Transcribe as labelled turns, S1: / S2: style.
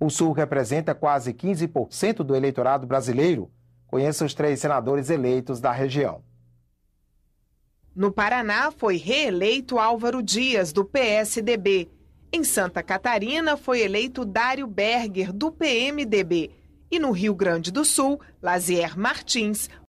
S1: O Sul representa quase 15% do eleitorado brasileiro. Conheça os três senadores eleitos da região.
S2: No Paraná, foi reeleito Álvaro Dias, do PSDB. Em Santa Catarina, foi eleito Dário Berger, do PMDB. E no Rio Grande do Sul, Lazier Martins,